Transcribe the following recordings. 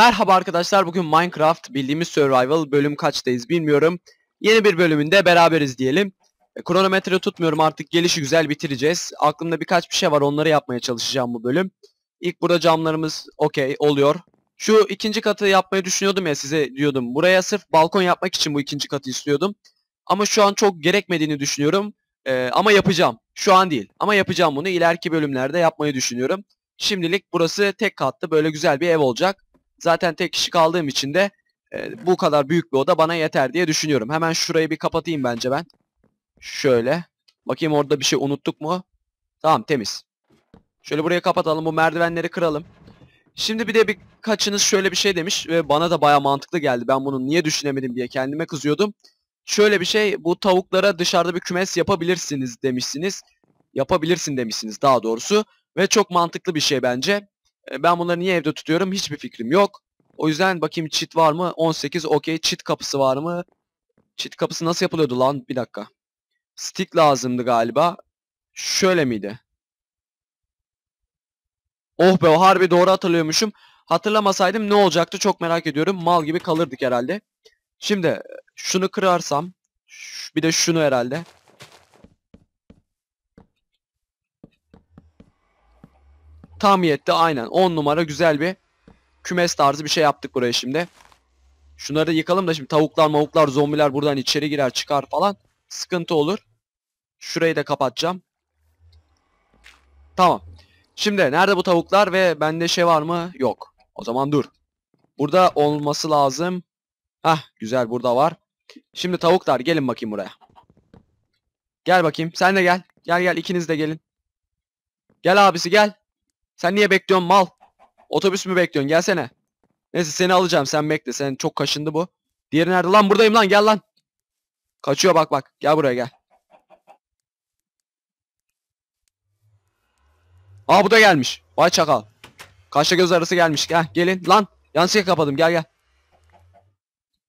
Merhaba arkadaşlar bugün Minecraft bildiğimiz survival bölüm kaçtayız bilmiyorum. Yeni bir bölümünde beraberiz diyelim. E, kronometre tutmuyorum artık gelişi güzel bitireceğiz. Aklımda birkaç bir şey var onları yapmaya çalışacağım bu bölüm. İlk burada camlarımız okey oluyor. Şu ikinci katı yapmayı düşünüyordum ya size diyordum. Buraya sırf balkon yapmak için bu ikinci katı istiyordum. Ama şu an çok gerekmediğini düşünüyorum. Ee, ama yapacağım. Şu an değil. Ama yapacağım bunu ileriki bölümlerde yapmayı düşünüyorum. Şimdilik burası tek katlı böyle güzel bir ev olacak. Zaten tek kişi kaldığım için de e, bu kadar büyük bir oda bana yeter diye düşünüyorum. Hemen şurayı bir kapatayım bence ben. Şöyle. Bakayım orada bir şey unuttuk mu? Tamam temiz. Şöyle buraya kapatalım. Bu merdivenleri kıralım. Şimdi bir de bir kaçınız şöyle bir şey demiş ve bana da baya mantıklı geldi. Ben bunu niye düşünemedim diye kendime kızıyordum. Şöyle bir şey bu tavuklara dışarıda bir kümes yapabilirsiniz demişsiniz. Yapabilirsin demişsiniz daha doğrusu. Ve çok mantıklı bir şey bence. Ben bunları niye evde tutuyorum hiçbir fikrim yok. O yüzden bakayım cheat var mı? 18 okey. Cheat kapısı var mı? Cheat kapısı nasıl yapılıyordu lan? Bir dakika. Stick lazımdı galiba. Şöyle miydi? Oh be o harbi doğru hatırlıyormuşum. Hatırlamasaydım ne olacaktı çok merak ediyorum. Mal gibi kalırdık herhalde. Şimdi şunu kırarsam. Bir de şunu herhalde. Tam yetti aynen. 10 numara güzel bir kümes tarzı bir şey yaptık buraya şimdi. Şunları da yıkalım da şimdi tavuklar mavuklar zombiler buradan içeri girer çıkar falan. Sıkıntı olur. Şurayı da kapatacağım. Tamam. Şimdi nerede bu tavuklar ve bende şey var mı? Yok. O zaman dur. Burada olması lazım. Hah güzel burada var. Şimdi tavuklar gelin bakayım buraya. Gel bakayım sen de gel. Gel gel ikiniz de gelin. Gel abisi gel. Sen niye bekliyorsun mal? Otobüs mü bekliyorsun? Gelsene. Neyse seni alacağım. Sen bekle. Sen çok kaşındı bu. Diğeri nerede? Lan buradayım lan. Gel lan. Kaçıyor bak bak. Gel buraya gel. Aa bu da gelmiş. Vay çakal. Kaşla göz arası gelmiş. Gel gelin. Lan yanlışlıkla kapadım. Gel gel.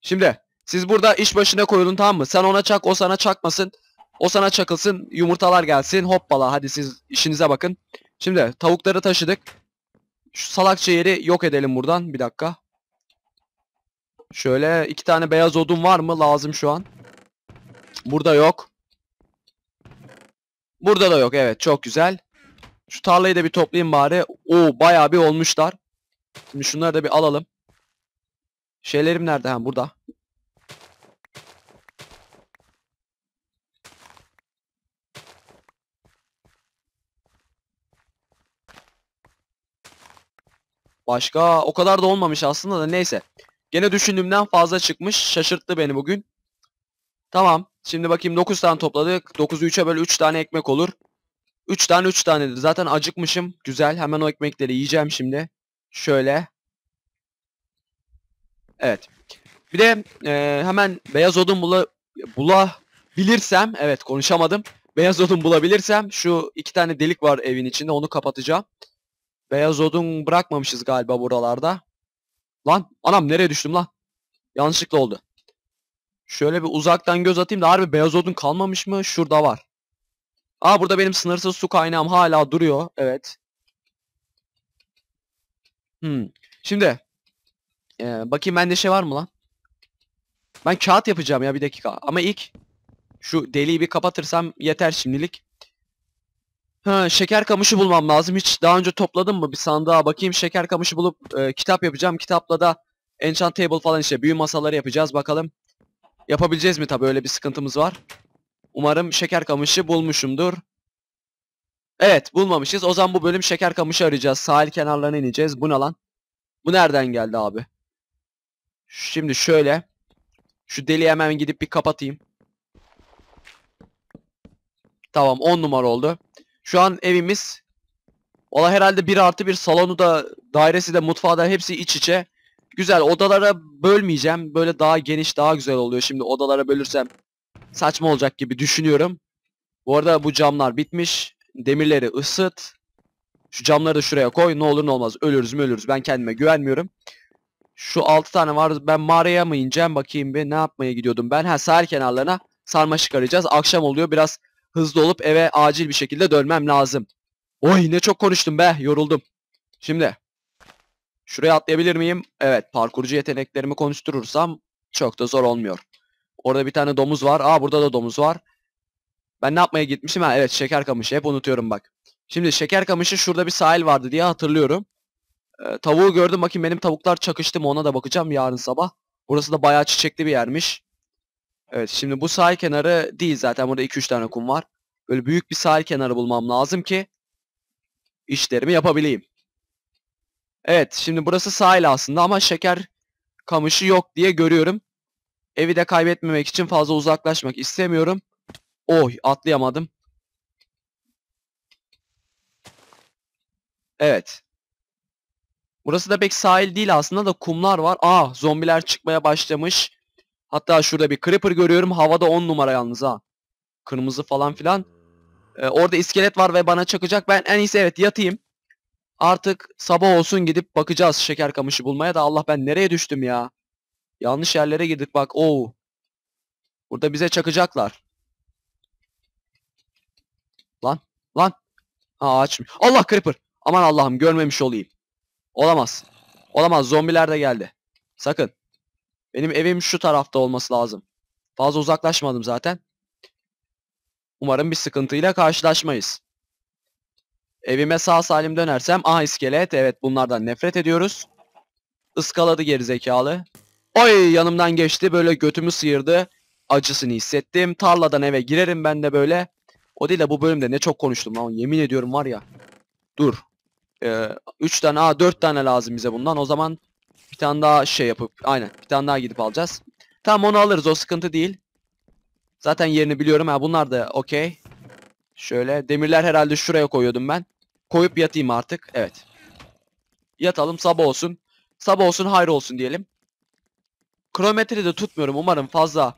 Şimdi siz burada iş başına koyulun tamam mı? Sen ona çak o sana çakmasın. O sana çakılsın. Yumurtalar gelsin. Hoppala hadi siz işinize bakın. Şimdi tavukları taşıdık. Şu salak yeri yok edelim buradan. Bir dakika. Şöyle iki tane beyaz odun var mı? Lazım şu an. Burada yok. Burada da yok. Evet çok güzel. Şu tarlayı da bir toplayayım bari. Oo bayağı bir olmuşlar. Şimdi şunları da bir alalım. Şeylerim nerede? Ha burada. Başka o kadar da olmamış aslında da neyse. Gene düşündüğümden fazla çıkmış. Şaşırttı beni bugün. Tamam. Şimdi bakayım 9 tane topladık. 9'u 3'e böyle 3 tane ekmek olur. 3 tane 3 tane. Zaten acıkmışım. Güzel. Hemen o ekmekleri yiyeceğim şimdi. Şöyle. Evet. Bir de e, hemen beyaz odun bula, bulabilirsem. Evet konuşamadım. Beyaz odun bulabilirsem. Şu iki tane delik var evin içinde. Onu kapatacağım. Beyaz odun bırakmamışız galiba buralarda. Lan anam nereye düştüm lan? Yanlışlıkla oldu. Şöyle bir uzaktan göz atayım da harbi beyaz odun kalmamış mı? Şurada var. Aa burada benim sınırsız su kaynağım hala duruyor. Evet. Hmm. Şimdi. Ee, bakayım bende şey var mı lan? Ben kağıt yapacağım ya bir dakika. Ama ilk şu deliği bir kapatırsam yeter şimdilik. Ha, şeker kamışı bulmam lazım. Hiç daha önce topladım mı bir sandığa bakayım. Şeker kamışı bulup e, kitap yapacağım. Kitapla da enchant table falan işte büyü masaları yapacağız bakalım. Yapabileceğiz mi tabii öyle bir sıkıntımız var. Umarım şeker kamışı bulmuşumdur. Evet bulmamışız. O zaman bu bölüm şeker kamışı arayacağız. Sahil kenarlarına ineceğiz. Bu ne lan? Bu nereden geldi abi? Şimdi şöyle. Şu deliği hemen gidip bir kapatayım. Tamam 10 numara oldu. Şu an evimiz Valla herhalde bir artı bir salonu da dairesi de mutfağı da hepsi iç içe. Güzel odalara bölmeyeceğim. Böyle daha geniş daha güzel oluyor. Şimdi odalara bölürsem saçma olacak gibi düşünüyorum. Bu arada bu camlar bitmiş. Demirleri ısıt. Şu camları da şuraya koy. Ne olur ne olmaz. Ölürüz mü ölürüz. Ben kendime güvenmiyorum. Şu 6 tane var. Ben mağaraya mı ineceğim? Bakayım bir ne yapmaya gidiyordum ben. Ha sahil kenarlarına sarmaşık arayacağız. Akşam oluyor. Biraz hızlı olup eve acil bir şekilde dönmem lazım. Oy ne çok konuştum be yoruldum. Şimdi şuraya atlayabilir miyim? Evet parkurcu yeteneklerimi konuşturursam çok da zor olmuyor. Orada bir tane domuz var. Aa burada da domuz var. Ben ne yapmaya gitmişim? Ha evet şeker kamışı. Hep unutuyorum bak. Şimdi şeker kamışı şurada bir sahil vardı diye hatırlıyorum. Ee, tavuğu gördüm. Bakın benim tavuklar çakıştı mı ona da bakacağım yarın sabah. Burası da bayağı çiçekli bir yermiş. Evet şimdi bu sahil kenarı değil zaten burada 2-3 tane kum var. Böyle büyük bir sahil kenarı bulmam lazım ki işlerimi yapabileyim. Evet şimdi burası sahil aslında ama şeker kamışı yok diye görüyorum. Evi de kaybetmemek için fazla uzaklaşmak istemiyorum. Oy atlayamadım. Evet. Burası da pek sahil değil aslında da kumlar var. Aa ah, zombiler çıkmaya başlamış. Hatta şurada bir Creeper görüyorum. Havada 10 numara yalnız ha. Kırmızı falan filan. Ee, orada iskelet var ve bana çakacak. Ben en iyisi evet yatayım. Artık sabah olsun gidip bakacağız şeker kamışı bulmaya da Allah ben nereye düştüm ya. Yanlış yerlere girdik bak. Oo. Burada bize çakacaklar. Lan. Lan. Ha ağaç mı? Allah Creeper. Aman Allah'ım görmemiş olayım. Olamaz. Olamaz zombiler de geldi. Sakın. Benim evim şu tarafta olması lazım. Fazla uzaklaşmadım zaten. Umarım bir sıkıntıyla karşılaşmayız. Evime sağ salim dönersem. ah iskelet. Evet bunlardan nefret ediyoruz. Iskaladı gerizekalı. Oy yanımdan geçti. Böyle götümü sıyırdı. Acısını hissettim. Tarladan eve girerim ben de böyle. O değil de bu bölümde ne çok konuştum lan. Yemin ediyorum var ya. Dur. 3 ee, üç tane. Aa 4 tane lazım bize bundan. O zaman tane daha şey yapıp aynen bir tane daha gidip alacağız. Tamam onu alırız o sıkıntı değil. Zaten yerini biliyorum ha bunlar da okey. Şöyle demirler herhalde şuraya koyuyordum ben. Koyup yatayım artık evet. Yatalım sabah olsun. Sabah olsun hayır olsun diyelim. Kronometreyi de tutmuyorum umarım fazla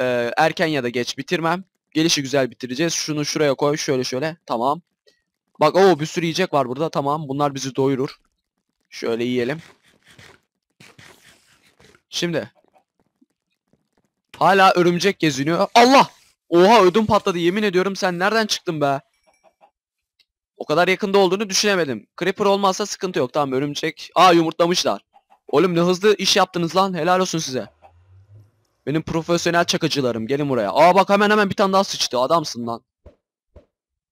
e, erken ya da geç bitirmem. Gelişi güzel bitireceğiz. Şunu şuraya koy şöyle şöyle tamam. Bak o bir sürü yiyecek var burada tamam bunlar bizi doyurur. Şöyle yiyelim. Şimdi. Hala örümcek geziniyor. Allah! Oha ödüm patladı yemin ediyorum sen nereden çıktın be? O kadar yakında olduğunu düşünemedim. Creeper olmazsa sıkıntı yok. Tamam örümcek. Aa yumurtlamışlar. Oğlum ne hızlı iş yaptınız lan. Helal olsun size. Benim profesyonel çakıcılarım. Gelin buraya. Aa bak hemen hemen bir tane daha sıçtı. Adamsın lan.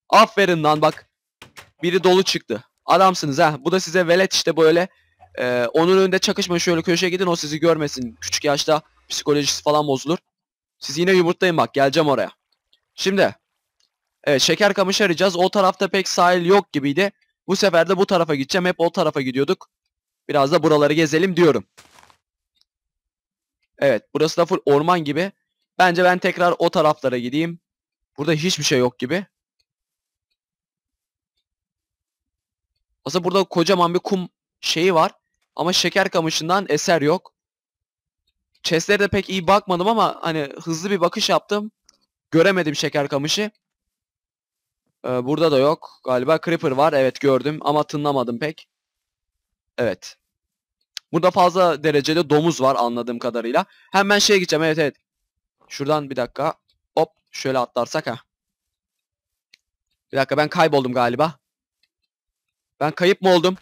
Aferin lan bak. Biri dolu çıktı. Adamsınız ha. Bu da size velet işte böyle ee, onun önünde çakışma şöyle köşeye gidin o sizi görmesin. Küçük yaşta psikolojisi falan bozulur. Siz yine yumurtlayın bak geleceğim oraya. Şimdi evet, şeker kamışı arayacağız. O tarafta pek sahil yok gibiydi. Bu sefer de bu tarafa gideceğim. Hep o tarafa gidiyorduk. Biraz da buraları gezelim diyorum. Evet burası da full orman gibi. Bence ben tekrar o taraflara gideyim. Burada hiçbir şey yok gibi. Aslında burada kocaman bir kum şeyi var. Ama şeker kamışından eser yok. Chest'lere de pek iyi bakmadım ama hani hızlı bir bakış yaptım. Göremedim şeker kamışı. Ee, burada da yok. Galiba Creeper var. Evet gördüm ama tınlamadım pek. Evet. Burada fazla derecede domuz var anladığım kadarıyla. Hemen şeye gideceğim. Evet evet. Şuradan bir dakika. Hop şöyle atlarsak ha. Bir dakika ben kayboldum galiba. Ben kayıp mı oldum?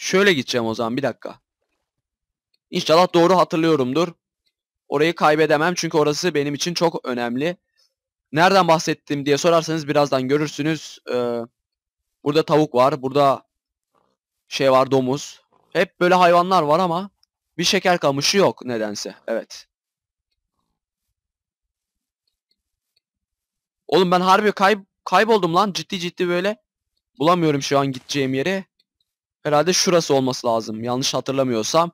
Şöyle gideceğim o zaman bir dakika. İnşallah doğru hatırlıyorumdur. Orayı kaybedemem çünkü orası benim için çok önemli. Nereden bahsettim diye sorarsanız birazdan görürsünüz. Ee, burada tavuk var, burada şey var domuz. Hep böyle hayvanlar var ama bir şeker kamışı yok nedense. Evet. Oğlum ben harbi kay kayboldum lan. Ciddi ciddi böyle bulamıyorum şu an gideceğim yeri. Herhalde şurası olması lazım. Yanlış hatırlamıyorsam.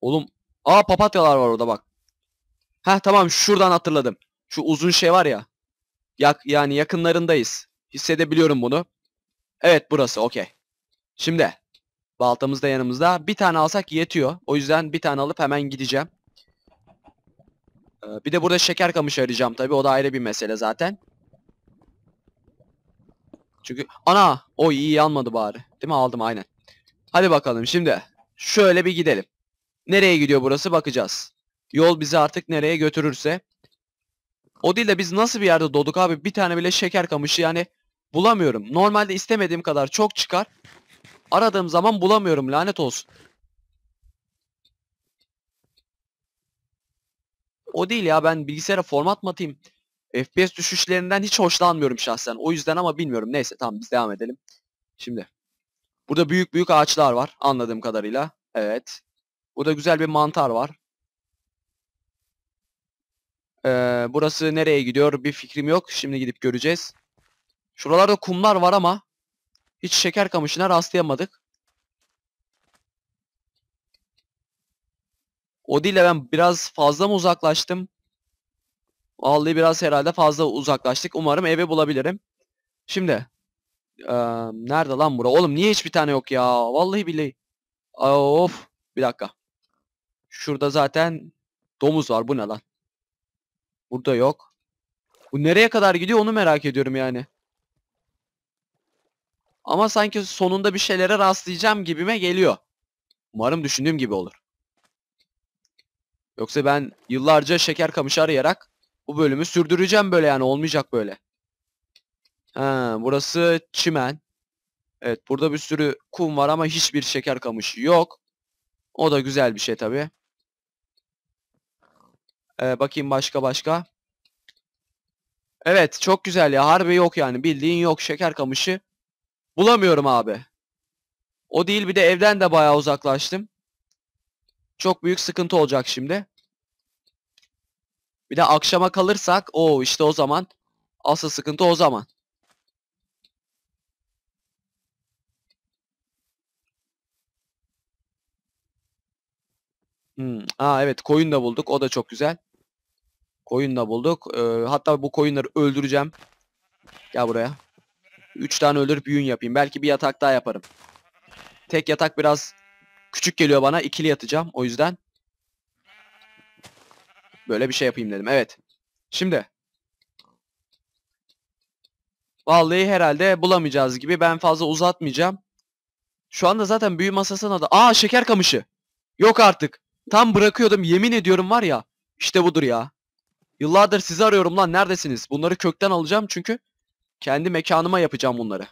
Oğlum. Aa papatyalar var orada bak. Heh tamam şuradan hatırladım. Şu uzun şey var ya. Yak, yani yakınlarındayız. Hissedebiliyorum bunu. Evet burası okey. Şimdi baltamız da yanımızda. Bir tane alsak yetiyor. O yüzden bir tane alıp hemen gideceğim. Ee, bir de burada şeker kamışı arayacağım tabii. O da ayrı bir mesele zaten. Çünkü ana o iyi almadı bari. Değil mi? Aldım aynen. Hadi bakalım şimdi. Şöyle bir gidelim. Nereye gidiyor burası bakacağız. Yol bizi artık nereye götürürse. O değil de biz nasıl bir yerde doğduk abi? Bir tane bile şeker kamışı yani bulamıyorum. Normalde istemediğim kadar çok çıkar. Aradığım zaman bulamıyorum lanet olsun. o değil ya ben bilgisayara format mı atayım? FPS düşüşlerinden hiç hoşlanmıyorum şahsen. O yüzden ama bilmiyorum. Neyse tamam biz devam edelim. Şimdi. Burada büyük büyük ağaçlar var anladığım kadarıyla. Evet. Burada güzel bir mantar var. Ee, burası nereye gidiyor bir fikrim yok. Şimdi gidip göreceğiz. Şuralarda kumlar var ama hiç şeker kamışına rastlayamadık. O dille ben biraz fazla mı uzaklaştım? Vallahi biraz herhalde fazla uzaklaştık. Umarım eve bulabilirim. Şimdi. Ee, nerede lan bura? Oğlum niye hiçbir tane yok ya? Vallahi billahi. Of. Bir dakika. Şurada zaten domuz var. Bu ne lan? Burada yok. Bu nereye kadar gidiyor onu merak ediyorum yani. Ama sanki sonunda bir şeylere rastlayacağım gibime geliyor. Umarım düşündüğüm gibi olur. Yoksa ben yıllarca şeker kamışı arayarak bu bölümü sürdüreceğim böyle yani olmayacak böyle. Ha, burası çimen. Evet burada bir sürü kum var ama hiçbir şeker kamışı yok. O da güzel bir şey tabi. Ee, bakayım başka başka. Evet çok güzel ya harbi yok yani bildiğin yok şeker kamışı. Bulamıyorum abi. O değil bir de evden de bayağı uzaklaştım. Çok büyük sıkıntı olacak şimdi. Bir de akşama kalırsak o işte o zaman asıl sıkıntı o zaman. Hmm. Aa evet koyun da bulduk. O da çok güzel. Koyun da bulduk. Ee, hatta bu koyunları öldüreceğim. Gel buraya. 3 tane öldürüp yün yapayım. Belki bir yatak daha yaparım. Tek yatak biraz Küçük geliyor bana. ikili yatacağım. O yüzden böyle bir şey yapayım dedim. Evet. Şimdi Vallahi herhalde bulamayacağız gibi. Ben fazla uzatmayacağım. Şu anda zaten büyü masasına da... Aa şeker kamışı. Yok artık. Tam bırakıyordum. Yemin ediyorum var ya. İşte budur ya. Yıllardır sizi arıyorum lan. Neredesiniz? Bunları kökten alacağım çünkü kendi mekanıma yapacağım bunları.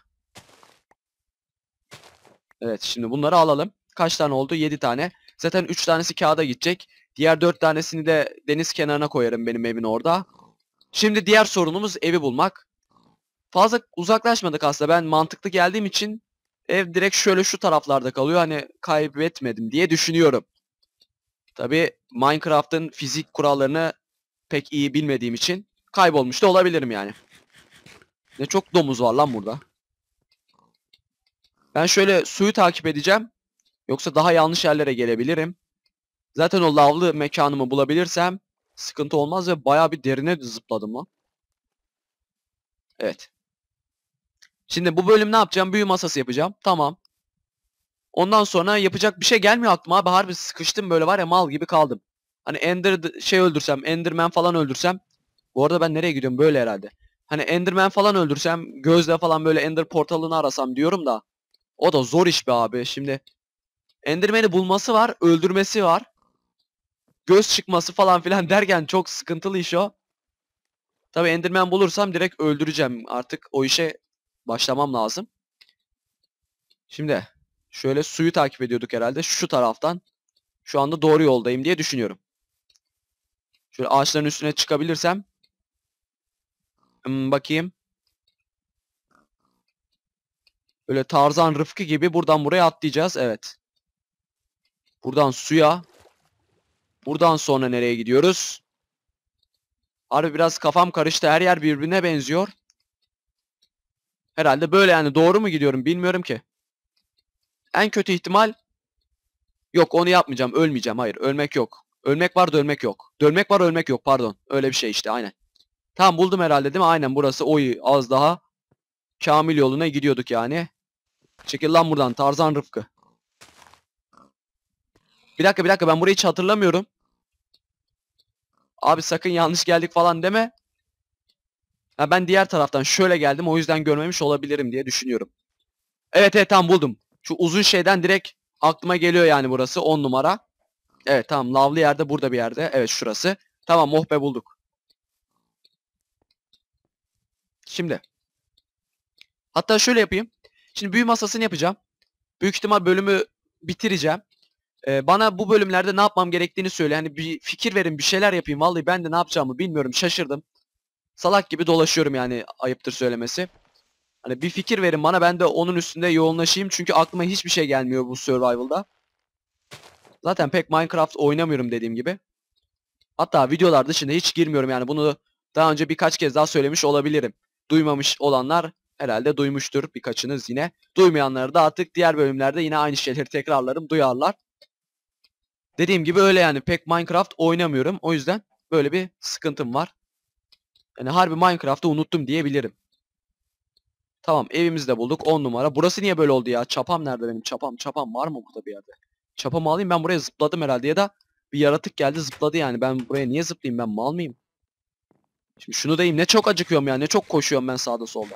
Evet şimdi bunları alalım kaç tane oldu? 7 tane. Zaten 3 tanesi kağıda gidecek. Diğer 4 tanesini de deniz kenarına koyarım benim emin orada. Şimdi diğer sorunumuz evi bulmak. Fazla uzaklaşmadık aslında. Ben mantıklı geldiğim için ev direkt şöyle şu taraflarda kalıyor. Hani kaybetmedim diye düşünüyorum. Tabi Minecraft'ın fizik kurallarını pek iyi bilmediğim için kaybolmuş da olabilirim yani. Ne çok domuz var lan burada. Ben şöyle suyu takip edeceğim. Yoksa daha yanlış yerlere gelebilirim. Zaten o lavlı mekanımı bulabilirsem sıkıntı olmaz ve bayağı bir derine zıpladım lan. Evet. Şimdi bu bölüm ne yapacağım? Büyü masası yapacağım. Tamam. Ondan sonra yapacak bir şey gelmiyor aklıma abi. Harbi sıkıştım böyle var ya mal gibi kaldım. Hani Ender şey öldürsem, Enderman falan öldürsem. Bu arada ben nereye gidiyorum böyle herhalde. Hani Enderman falan öldürsem, gözle falan böyle Ender portalını arasam diyorum da. O da zor iş be abi. Şimdi Enderman'i bulması var, öldürmesi var. Göz çıkması falan filan derken çok sıkıntılı iş o. Tabi Enderman bulursam direkt öldüreceğim. Artık o işe başlamam lazım. Şimdi şöyle suyu takip ediyorduk herhalde şu taraftan. Şu anda doğru yoldayım diye düşünüyorum. Şöyle ağaçların üstüne çıkabilirsem. Hmm, bakayım. Böyle Tarzan Rıfkı gibi buradan buraya atlayacağız. Evet. Buradan suya. Buradan sonra nereye gidiyoruz? Harbi biraz kafam karıştı. Her yer birbirine benziyor. Herhalde böyle yani. Doğru mu gidiyorum bilmiyorum ki. En kötü ihtimal yok onu yapmayacağım. Ölmeyeceğim. Hayır ölmek yok. Ölmek var dönmek yok. Dönmek var ölmek yok pardon. Öyle bir şey işte aynen. Tamam buldum herhalde değil mi? Aynen burası oy az daha. Kamil yoluna gidiyorduk yani. Çekil lan buradan Tarzan Rıfkı. Bir dakika bir dakika ben burayı hiç hatırlamıyorum. Abi sakın yanlış geldik falan deme. Ya ben diğer taraftan şöyle geldim o yüzden görmemiş olabilirim diye düşünüyorum. Evet evet tamam buldum. Şu uzun şeyden direkt aklıma geliyor yani burası 10 numara. Evet tamam lavlı yerde burada bir yerde. Evet şurası. Tamam oh be bulduk. Şimdi. Hatta şöyle yapayım. Şimdi büyü masasını yapacağım. Büyük ihtimal bölümü bitireceğim. Ee, bana bu bölümlerde ne yapmam gerektiğini söyle. Hani bir fikir verin bir şeyler yapayım. Vallahi ben de ne yapacağımı bilmiyorum. Şaşırdım. Salak gibi dolaşıyorum yani ayıptır söylemesi. Hani bir fikir verin bana ben de onun üstünde yoğunlaşayım. Çünkü aklıma hiçbir şey gelmiyor bu survival'da. Zaten pek Minecraft oynamıyorum dediğim gibi. Hatta videolar dışında hiç girmiyorum yani bunu daha önce birkaç kez daha söylemiş olabilirim. Duymamış olanlar herhalde duymuştur birkaçınız yine. Duymayanları da artık diğer bölümlerde yine aynı şeyleri tekrarlarım duyarlar. Dediğim gibi öyle yani pek Minecraft oynamıyorum. O yüzden böyle bir sıkıntım var. Yani harbi Minecraft'ı unuttum diyebilirim. Tamam evimizi de bulduk 10 numara. Burası niye böyle oldu ya? Çapam nerede benim? Çapam çapam var mı burada bir yerde? Çapamı alayım ben buraya zıpladım herhalde ya da bir yaratık geldi zıpladı yani. Ben buraya niye zıplayayım ben mal mıyım? Şimdi şunu diyeyim ne çok acıkıyorum ya ne çok koşuyorum ben sağda solda.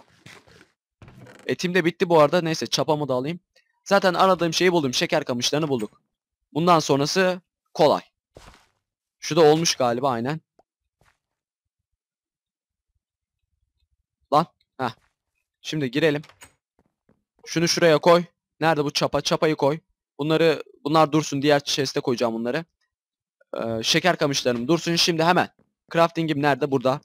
Etim de bitti bu arada neyse çapamı da alayım. Zaten aradığım şeyi buldum şeker kamışlarını bulduk. Bundan sonrası kolay. Şu da olmuş galiba aynen. Lan. Heh. Şimdi girelim. Şunu şuraya koy. Nerede bu çapa? Çapayı koy. Bunları bunlar dursun. Diğer chest'e koyacağım bunları. Ee, şeker kamışlarım dursun. Şimdi hemen. Crafting'im nerede? Burada.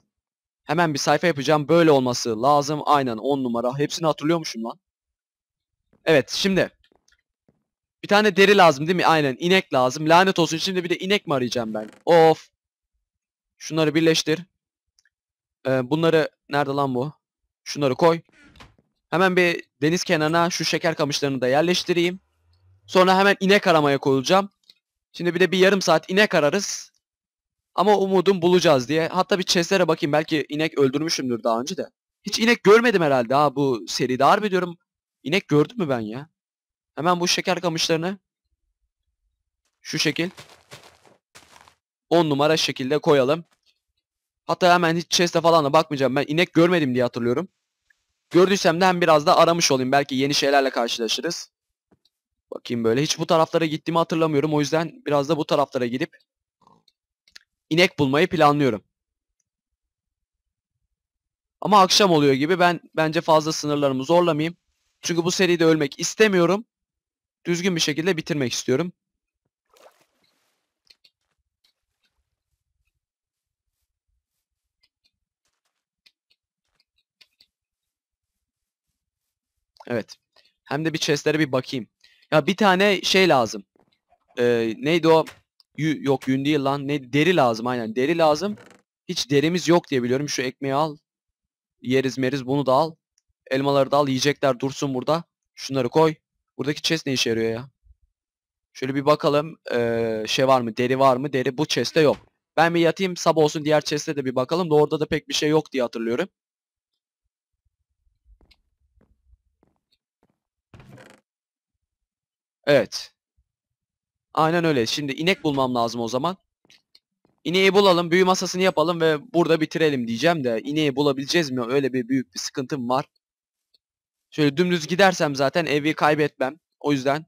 Hemen bir sayfa yapacağım. Böyle olması lazım. Aynen 10 numara. Hepsini hatırlıyormuşum lan. Evet şimdi. Bir tane deri lazım değil mi? Aynen inek lazım. Lanet olsun şimdi bir de inek mi arayacağım ben? Of. Şunları birleştir. Ee, bunları nerede lan bu? Şunları koy. Hemen bir deniz kenarına şu şeker kamışlarını da yerleştireyim. Sonra hemen inek aramaya koyulacağım. Şimdi bir de bir yarım saat inek ararız. Ama umudum bulacağız diye. Hatta bir chestlere bakayım belki inek öldürmüşümdür daha önce de. Hiç inek görmedim herhalde ha bu seri harbi diyorum. İnek gördüm mü ben ya? Hemen bu şeker kamışlarını şu şekil 10 numara şekilde koyalım. Hatta hemen hiç chest'e falan da bakmayacağım. Ben inek görmedim diye hatırlıyorum. Gördüysem de hem biraz da aramış olayım. Belki yeni şeylerle karşılaşırız. Bakayım böyle. Hiç bu taraflara gittiğimi hatırlamıyorum. O yüzden biraz da bu taraflara gidip inek bulmayı planlıyorum. Ama akşam oluyor gibi ben bence fazla sınırlarımı zorlamayayım. Çünkü bu seride ölmek istemiyorum düzgün bir şekilde bitirmek istiyorum. Evet. Hem de bir chestlere bir bakayım. Ya bir tane şey lazım. Ee, neydi o? Y yok yün değil lan. Ne deri lazım aynen. Deri lazım. Hiç derimiz yok diye biliyorum. Şu ekmeği al. Yeriz meriz bunu da al. Elmaları da al. Yiyecekler dursun burada. Şunları koy. Buradaki chest ne işe yarıyor ya? Şöyle bir bakalım. Ee, şey var mı? Deri var mı? Deri bu chest'te yok. Ben bir yatayım sabah olsun diğer chest'e de bir bakalım da orada da pek bir şey yok diye hatırlıyorum. Evet. Aynen öyle. Şimdi inek bulmam lazım o zaman. İneği bulalım, büyü masasını yapalım ve burada bitirelim diyeceğim de ineği bulabileceğiz mi? Öyle bir büyük bir sıkıntım var. Şöyle dümdüz gidersem zaten evi kaybetmem. O yüzden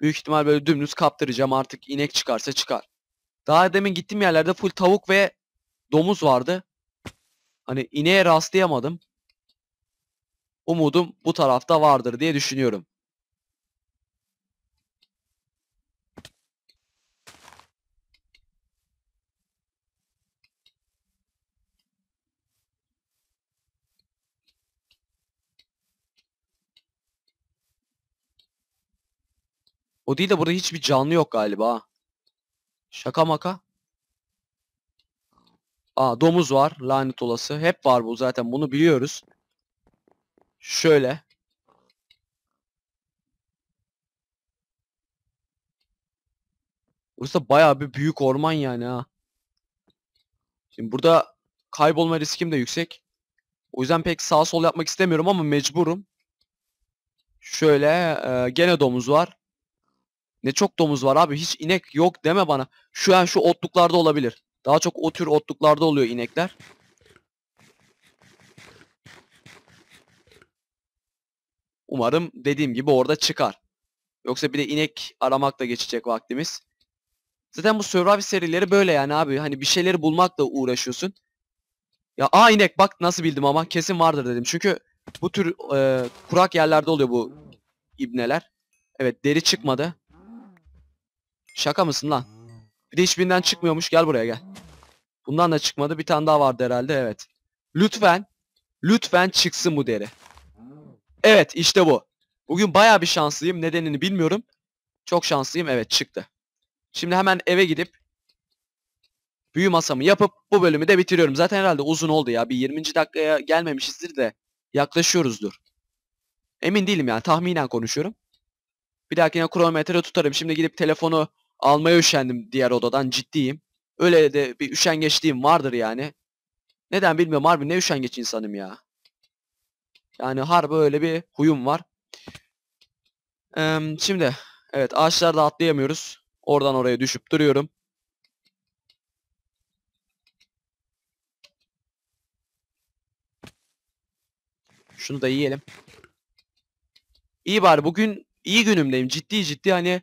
büyük ihtimal böyle dümdüz kaptıracağım artık inek çıkarsa çıkar. Daha demin gittiğim yerlerde full tavuk ve domuz vardı. Hani ineğe rastlayamadım. Umudum bu tarafta vardır diye düşünüyorum. O değil de burada hiçbir canlı yok galiba. Şaka maka. Aa domuz var. Lanet olası. Hep var bu zaten. Bunu biliyoruz. Şöyle. Burası da bayağı bir büyük orman yani ha. Şimdi burada kaybolma riskim de yüksek. O yüzden pek sağ sol yapmak istemiyorum ama mecburum. Şöyle e, gene domuz var. Ne çok domuz var abi hiç inek yok deme bana. Şu an şu otluklarda olabilir. Daha çok o tür otluklarda oluyor inekler. Umarım dediğim gibi orada çıkar. Yoksa bir de inek aramakla geçecek vaktimiz. Zaten bu Survivor serileri böyle yani abi. Hani bir şeyleri bulmakla uğraşıyorsun. Ya aa inek bak nasıl bildim ama kesin vardır dedim. Çünkü bu tür e, kurak yerlerde oluyor bu ibneler. Evet deri çıkmadı. Şaka mısın lan? Bir de hiçbirinden çıkmıyormuş. Gel buraya gel. Bundan da çıkmadı. Bir tane daha vardı herhalde. Evet. Lütfen. Lütfen çıksın bu deri. Evet işte bu. Bugün baya bir şanslıyım. Nedenini bilmiyorum. Çok şanslıyım. Evet çıktı. Şimdi hemen eve gidip büyü masamı yapıp bu bölümü de bitiriyorum. Zaten herhalde uzun oldu ya. Bir 20. dakikaya gelmemişizdir de yaklaşıyoruzdur. Emin değilim yani tahminen konuşuyorum. Bir dahakine kronometre tutarım. Şimdi gidip telefonu almaya üşendim diğer odadan ciddiyim. Öyle de bir üşengeçliğim vardır yani. Neden bilmiyorum harbi ne üşengeç insanım ya. Yani harbi öyle bir huyum var. Ee, şimdi evet ağaçlarda atlayamıyoruz. Oradan oraya düşüp duruyorum. Şunu da yiyelim. İyi bari bugün iyi günümdeyim. Ciddi ciddi hani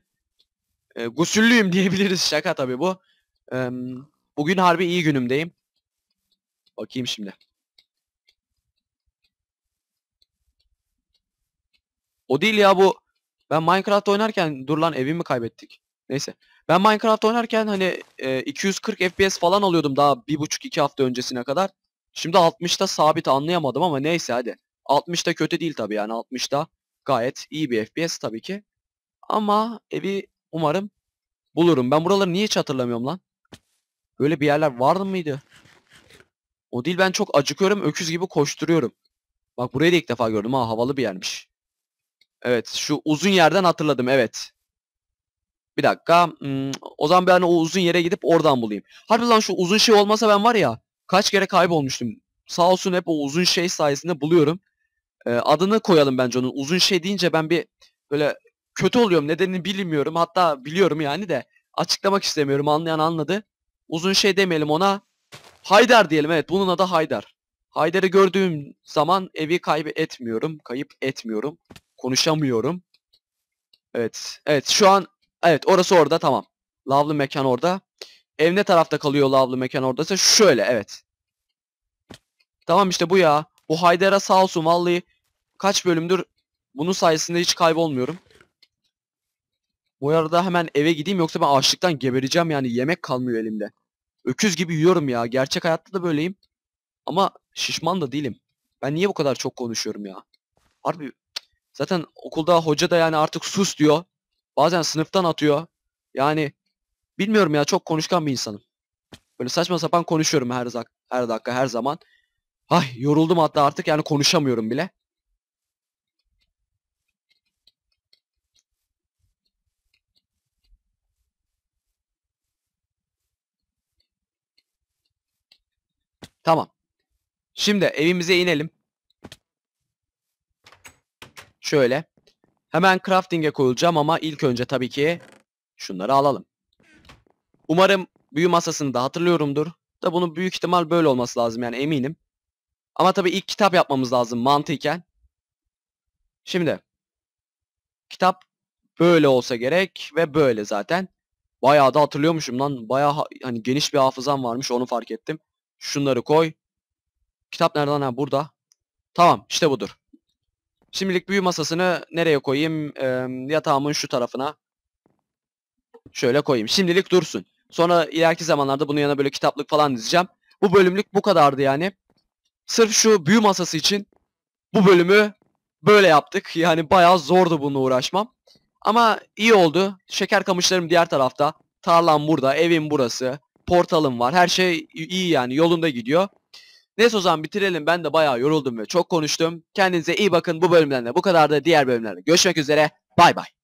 e, gusüllüyüm diyebiliriz. Şaka tabii bu. E, bugün harbi iyi günümdeyim. Bakayım şimdi. O değil ya bu. Ben Minecraft oynarken dur lan evimi kaybettik. Neyse. Ben Minecraft oynarken hani e, 240 FPS falan alıyordum daha 1,5-2 hafta öncesine kadar. Şimdi 60'ta sabit anlayamadım ama neyse hadi. 60'ta kötü değil tabii yani 60'ta gayet iyi bir FPS tabii ki. Ama evi Umarım bulurum. Ben buraları niye hiç hatırlamıyorum lan? Böyle bir yerler vardı mıydı? O değil ben çok acıkıyorum. Öküz gibi koşturuyorum. Bak burayı da ilk defa gördüm ha. Havalı bir yermiş. Evet şu uzun yerden hatırladım evet. Bir dakika. Hmm, o zaman ben o uzun yere gidip oradan bulayım. Harbi lan şu uzun şey olmasa ben var ya kaç kere kaybolmuştum. Sağ olsun hep o uzun şey sayesinde buluyorum. Ee, adını koyalım bence onun. Uzun şey deyince ben bir böyle kötü oluyorum. Nedenini bilmiyorum. Hatta biliyorum yani de açıklamak istemiyorum. Anlayan anladı. Uzun şey demeyelim ona. Haydar diyelim evet. Bunun adı Haydar. Haydar'ı gördüğüm zaman evi etmiyorum. Kayıp etmiyorum. Konuşamıyorum. Evet. Evet şu an evet orası orada tamam. Lavlı mekan orada. Ev ne tarafta kalıyor lavlı mekan oradaysa şöyle evet. Tamam işte bu ya. Bu Haydar'a sağ olsun vallahi kaç bölümdür bunun sayesinde hiç kaybolmuyorum. Bu arada hemen eve gideyim yoksa ben açlıktan gebereceğim yani yemek kalmıyor elimde. Öküz gibi yiyorum ya. Gerçek hayatta da böyleyim. Ama şişman da değilim. Ben niye bu kadar çok konuşuyorum ya? Harbi zaten okulda hoca da yani artık sus diyor. Bazen sınıftan atıyor. Yani bilmiyorum ya çok konuşkan bir insanım. Böyle saçma sapan konuşuyorum her, her dakika her zaman. Ay yoruldum hatta artık yani konuşamıyorum bile. Tamam. Şimdi evimize inelim. Şöyle. Hemen crafting'e koyulacağım ama ilk önce tabii ki şunları alalım. Umarım büyü masasını da hatırlıyorumdur. Da bunu büyük ihtimal böyle olması lazım yani eminim. Ama tabii ilk kitap yapmamız lazım mantıken. Şimdi kitap böyle olsa gerek ve böyle zaten. Bayağı da hatırlıyormuşum lan. Bayağı hani geniş bir hafızam varmış onu fark ettim. Şunları koy. Kitap nereden ha burada. Tamam işte budur. Şimdilik büyü masasını nereye koyayım? E, yatağımın şu tarafına. Şöyle koyayım. Şimdilik dursun. Sonra ileriki zamanlarda bunun yanına böyle kitaplık falan dizeceğim. Bu bölümlük bu kadardı yani. Sırf şu büyü masası için bu bölümü böyle yaptık. Yani bayağı zordu bununla uğraşmam. Ama iyi oldu. Şeker kamışlarım diğer tarafta. Tarlam burada, evim burası portalım var. Her şey iyi yani yolunda gidiyor. Neyse o zaman bitirelim. Ben de bayağı yoruldum ve çok konuştum. Kendinize iyi bakın. Bu bölümlerde bu kadar da diğer bölümlerde görüşmek üzere. Bay bay.